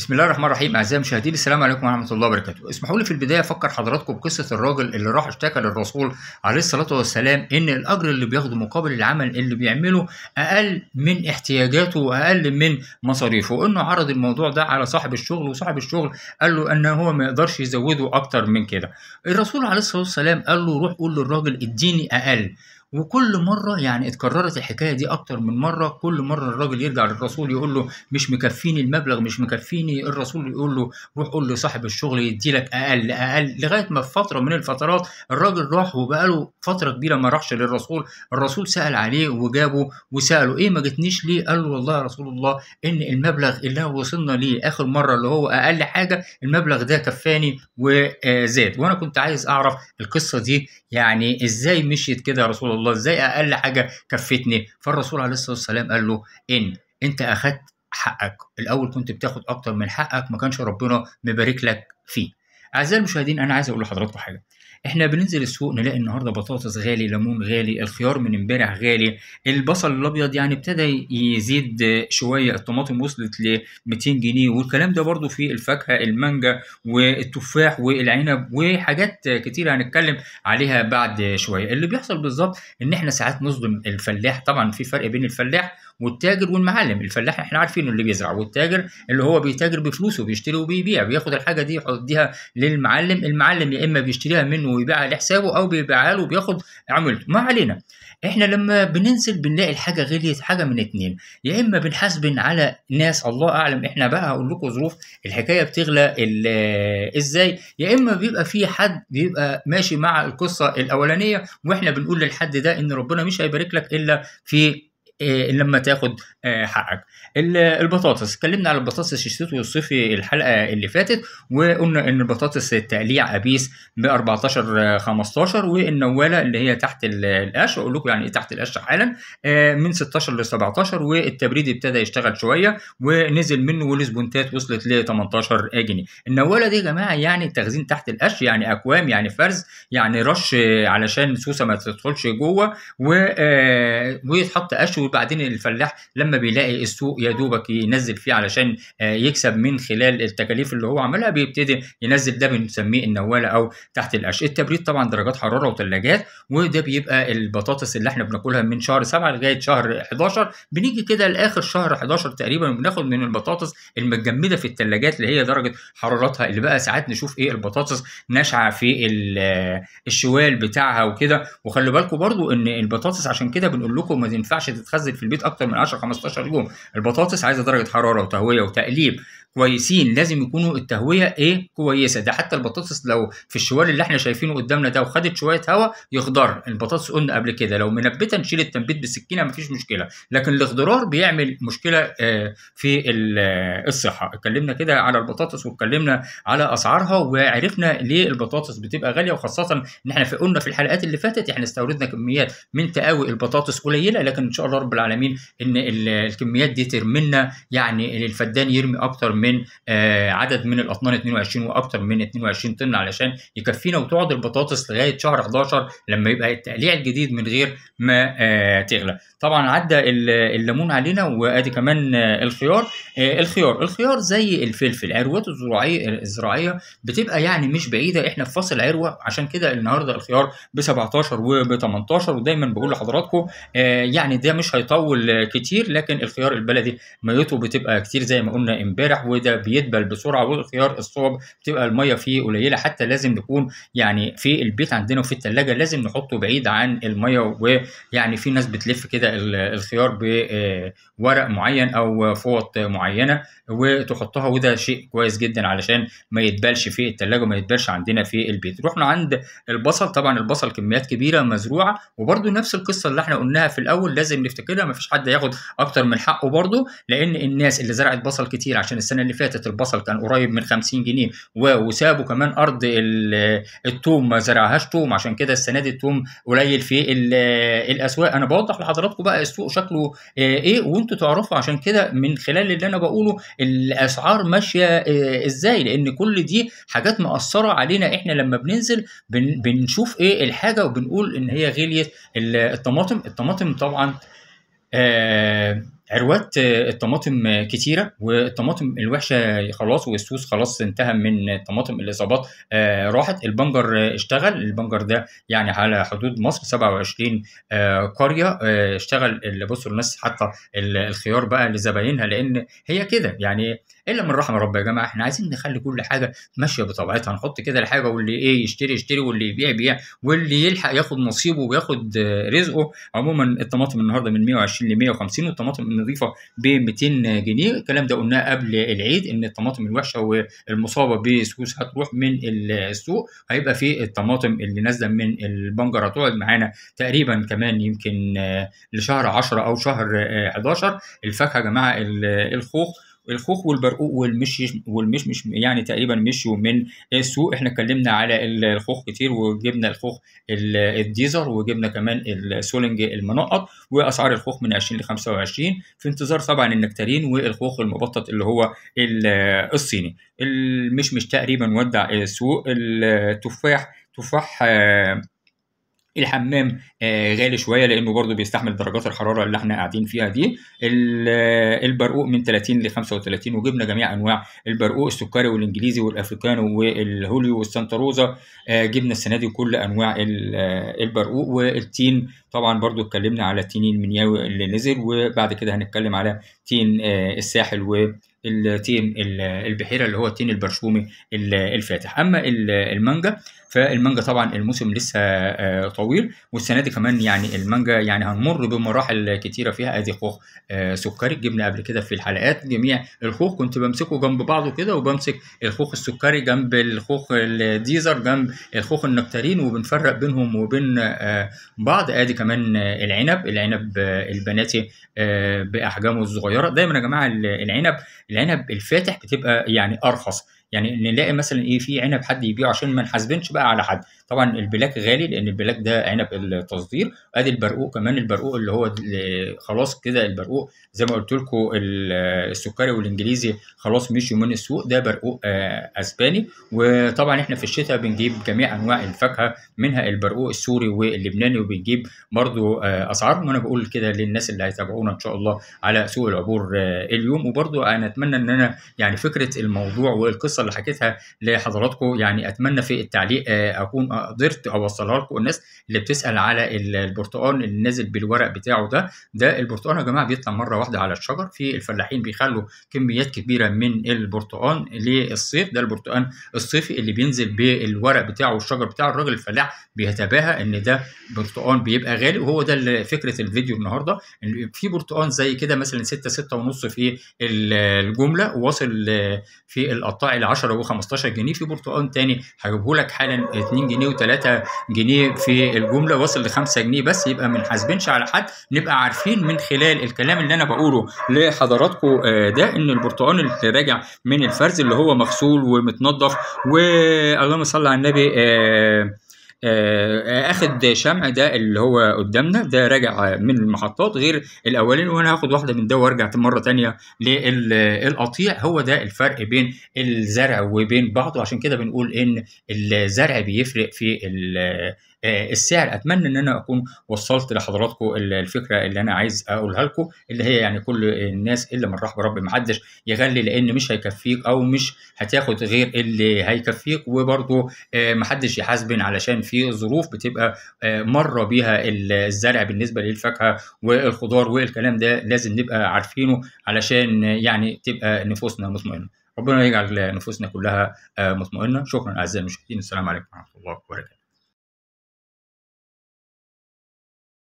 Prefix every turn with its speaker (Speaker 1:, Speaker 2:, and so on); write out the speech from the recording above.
Speaker 1: بسم الله الرحمن الرحيم اعزائي المشاهدين السلام عليكم ورحمه الله وبركاته اسمحوا لي في البدايه افكر حضراتكم بقصه الراجل اللي راح اشتكى للرسول عليه الصلاه والسلام ان الاجر اللي بياخده مقابل العمل اللي بيعمله اقل من احتياجاته واقل من مصاريفه وانه عرض الموضوع ده على صاحب الشغل وصاحب الشغل قال له ان هو ما يقدرش يزوده اكتر من كده الرسول عليه الصلاه والسلام قال له روح قول للراجل اديني اقل وكل مرة يعني اتكررت الحكاية دي أكتر من مرة كل مرة الراجل يرجع للرسول يقول له مش مكفيني المبلغ مش مكفيني الرسول يقول له روح قول لصاحب الشغل يديلك أقل أقل لغاية ما في فترة من الفترات الراجل راح وبقاله فترة كبيرة ما راحش للرسول الرسول سأل عليه وجابه وسأله إيه ما جتنيش ليه قال له والله يا رسول الله إن المبلغ اللي وصلنا ليه آخر مرة اللي هو أقل حاجة المبلغ ده كفاني وزاد وأنا كنت عايز أعرف القصة دي يعني إزاي مشيت كده يا رسول الله الله ازاي اقل حاجه كفتني فالرسول عليه الصلاه والسلام قال له ان انت اخذت حقك الاول كنت بتاخد اكتر من حقك ما كانش ربنا مبارك لك فيه اعزائي المشاهدين انا عايز اقول لحضراتكم حاجه احنا بننزل السوق نلاقي النهارده بطاطس غالي ليمون غالي الخيار من امبارح غالي البصل الابيض يعني ابتدى يزيد شويه الطماطم وصلت ل 200 جنيه والكلام ده برده في الفاكهه المانجا والتفاح والعنب وحاجات كتير هنتكلم عليها بعد شويه اللي بيحصل بالظبط ان احنا ساعات نصدم الفلاح طبعا في فرق بين الفلاح والتاجر والمعلم الفلاح احنا عارفينه اللي بيزرع والتاجر اللي هو بيتاجر بفلوسه بيشتري وبيبيع بياخد الحاجه دي يديها للمعلم المعلم يا اما بيشتريها منه ويبيعها لحسابه او بيبيعها له وبياخد عملته ما علينا احنا لما بننزل بنلاقي الحاجه غليت حاجه من اتنين يا اما بنحاسبن على ناس الله اعلم احنا بقى هقول لكم ظروف الحكايه بتغلى آه، ازاي يا اما بيبقى في حد بيبقى ماشي مع القصه الاولانيه واحنا بنقول للحد ده ان ربنا مش هيبارك لك الا في إيه، لما تاخد آه، حقك البطاطس اتكلمنا على البطاطس الشتوي والصيفي الحلقه اللي فاتت وقلنا ان البطاطس التقليع ابيس ب 14 15 آه، والنواله اللي هي تحت القش اقول لكم يعني ايه تحت القش حالا آه، من 16 ل 17 والتبريد ابتدى يشتغل شويه ونزل منه والسبونتات وصلت ل 18 جنيه النواله دي يا جماعه يعني تخزين تحت القش يعني اكوام يعني فرز يعني رش علشان سوسه ما تدخلش جوه و ويتحط قش وبعدين الفلاح لما بيلاقي السوق يا دوبك ينزل فيه علشان آه، يكسب من خلال التكاليف اللي هو عملها بيبتدي ينزل ده بنسميه النواله او تحت القش التبريد طبعا درجات حراره وثلاجات وده بيبقى البطاطس اللي احنا بناكلها من شهر 7 لغايه شهر 11 بنيجي كده لاخر شهر 11 تقريبا بناخد من البطاطس المتجمده في الثلاجات اللي هي درجه حرارتها اللي بقى ساعات نشوف ايه البطاطس ناشعه في آه، الشوال بتاعها وكده وخلي بالكم برضو ان البطاطس عشان كده بنقول لكم ما تنفعش تتخزن تتخزن في البيت اكتر من 10 15 يوم البطاطس عايزه درجه حراره وتهويه وتقليب كويسين لازم يكونوا التهويه ايه كويسه ده حتى البطاطس لو في الشوال اللي احنا شايفينه قدامنا ده وخدت شويه هواء يخضر البطاطس قلنا قبل كده لو منبته نشيل التنبيت بالسكينه مفيش مشكله لكن الاخضرار بيعمل مشكله آه، في آه، الصحه اتكلمنا كده على البطاطس واتكلمنا على اسعارها وعرفنا ليه البطاطس بتبقى غاليه وخاصه ان احنا في قلنا في الحلقات اللي فاتت احنا استوردنا كميات من تقاوي البطاطس قليله لكن ان شاء الله رب العالمين ان الكميات دي ترمينا يعني الفدان يرمي اكتر من آه، عدد من الاطنان 22 واكثر من 22 طن علشان يكفينا وتقعد البطاطس لغايه شهر 11 لما يبقى التقليع الجديد من غير ما آه، تغلى طبعا عدى الليمون علينا وادي كمان آه، الخيار الخيار الخيار زي الفلفل عروته الزراعيه الزراعيه بتبقى يعني مش بعيده احنا في فصل عروه عشان كده النهارده الخيار ب 17 وب 18 ودايما بقول لحضراتكم يعني ده مش هيطول كتير لكن الخيار البلدي ميته بتبقى كتير زي ما قلنا امبارح وده بيدبل بسرعه والخيار الصعب بتبقى الميه فيه قليله حتى لازم نكون يعني في البيت عندنا وفي الثلاجه لازم نحطه بعيد عن الميه ويعني في ناس بتلف كده الخيار بورق آه، معين او فوط معينه وتحطها وده شيء كويس جدا علشان ما يتبلش في التلاجة وما يتبلش عندنا في البيت رحنا عند البصل طبعا البصل كميات كبيره مزروعه وبرده نفس القصه اللي احنا قلناها في الاول لازم نفتكرها ما فيش حد ياخد اكتر من حقه برده لان الناس اللي زرعت بصل كتير عشان السنه اللي فاتت البصل كان قريب من 50 جنيه وسابوا كمان ارض الثوم ما زرعهاش ثوم عشان كده السنه دي الثوم قليل في الاسواق انا بوضح لحضراتكم بقى السوق شكله آه، ايه وانتم تعرفوا عشان كده من خلال اللي انا بقوله الاسعار ماشيه آه، ازاي لان كل دي حاجات مأثره علينا احنا لما بننزل بنشوف ايه الحاجه وبنقول ان هي غليت الطماطم الطماطم طبعا آه عروات آه، الطماطم آه، كتيره والطماطم الوحشه خلاص والسوس خلاص انتهى من الطماطم الاصابات آه، راحت البنجر اشتغل البنجر ده يعني على حدود مصر 27 قريه اشتغل اللي بصوا الناس حتى الخيار بقى لزباينها لان هي كده يعني الا من رحم ربي يا جماعه احنا عايزين نخلي كل حاجه ماشيه بطبيعتها نحط كده الحاجه واللي ايه يشتري يشتري واللي يبيع يبيع واللي يلحق ياخد نصيبه وياخد رزقه عموما الطماطم النهارده من 120 ل 150 والطماطم النظيفه ب 200 جنيه الكلام ده قلناه قبل العيد ان الطماطم الوحشه والمصابه بسوس هتروح من السوق هيبقى في الطماطم اللي نازله من البنجره هتقعد معانا تقريبا كمان يمكن لشهر 10 او شهر 11 الفاكهه يا جماعه الخوخ الخوخ والبرقوق والمش والمشمش يعني تقريبا مشوا من السوق احنا اتكلمنا على الخوخ كتير وجبنا الخوخ الديزر وجبنا كمان السولنج المنقط واسعار الخوخ من 20 ل 25 في انتظار طبعا النكتارين والخوخ المبطط اللي هو الصيني المشمش تقريبا ودع السوق التفاح تفاح آه، الحمام آه، غالي شويه لانه برضه بيستحمل درجات الحراره اللي احنا قاعدين فيها دي آه، البرقوق من 30 ل 35 وجبنا جميع انواع البرقوق السكري والانجليزي والافريكانو والهوليو والسانتا روزا آه، جبنا السنه دي كل انواع البرقوق والتين طبعا برضه اتكلمنا على التنين ياوي اللي نزل وبعد كده هنتكلم على تين الساحل و التين البحيره اللي هو التين البرشومي الفاتح اما المانجا فالمانجا طبعا الموسم لسه آه، طويل والسنه دي كمان يعني المانجا يعني هنمر بمراحل كتيره فيها ادي خوخ آه، سكري جبنا قبل كده في الحلقات جميع الخوخ كنت بمسكه جنب بعضه كده وبمسك الخوخ السكري جنب الخوخ الديزر جنب الخوخ النكترين وبنفرق بينهم وبين آه، بعض ادي كمان العنب العنب البناتي باحجامه الصغيره دايما يا جماعه العنب العنب الفاتح بتبقى يعني ارخص يعني نلاقي مثلا ايه في عنب حد يبيعه عشان ما نحاسبنش بقى على حد طبعا البلاك غالي لان البلاك ده عنب التصدير ادي البرقوق كمان البرقوق اللي هو خلاص كده البرقوق زي ما قلت لكم السكري والانجليزي خلاص مشوا من السوق ده برقوق آه، اسباني وطبعا احنا في الشتاء بنجيب جميع انواع الفاكهه منها البرقوق السوري واللبناني وبنجيب برضو آه، اسعارهم وانا بقول كده للناس اللي هيتابعونا ان شاء الله على سوق العبور آه، اليوم وبرضو انا اتمنى ان انا يعني فكره الموضوع والقصه القصه اللي حكيتها لحضراتكم يعني اتمنى في التعليق آه، اكون قدرت اوصلها لكم الناس اللي بتسال على البرتقال اللي نازل بالورق بتاعه ده ده البرتقال يا جماعه بيطلع مره واحده على الشجر في الفلاحين بيخلوا كميات كبيره من البرتقال للصيف ده البرتقال الصيفي اللي بينزل بالورق بتاعه والشجر بتاعه الراجل الفلاح بيتباهى ان ده برتقال بيبقى غالي وهو ده فكره الفيديو النهارده ان في برتقال زي كده مثلا 6 6 ونص في الجمله وواصل في القطاع 10 و15 جنيه في برتقال تاني هجيبه لك حالا 2 جنيه و3 جنيه في الجمله واصل ل 5 جنيه بس يبقى ما نحاسبنش على حد نبقى عارفين من خلال الكلام اللي انا بقوله لحضراتكم آه، ده ان البرتقال اللي راجع من الفرز اللي هو مغسول ومتنضف واللهم صل على النبي آه آه، آه، اخد شمع ده اللي هو قدامنا ده راجع من المحطات غير الاولين وانا هاخد واحده من ده وارجع مره تانية للقطيع هو ده الفرق بين الزرع وبين بعضه عشان كده بنقول ان الزرع بيفرق في آه، السعر اتمنى ان انا اكون وصلت لحضراتكم الفكره اللي انا عايز اقولها لكم اللي هي يعني كل الناس الا من رحب رب ما حدش يغلي لان مش هيكفيك او مش هتاخد غير اللي هيكفيك وبرده آه، ما حدش يحاسبن علشان في ظروف بتبقى آه، مره بيها الزرع بالنسبه للفاكهه والخضار والكلام ده لازم نبقى عارفينه علشان يعني تبقى نفوسنا مطمئنه ربنا يجعل نفوسنا كلها مطمئنه شكرا اعزائي المشاهدين السلام عليكم ورحمه الله وبركاته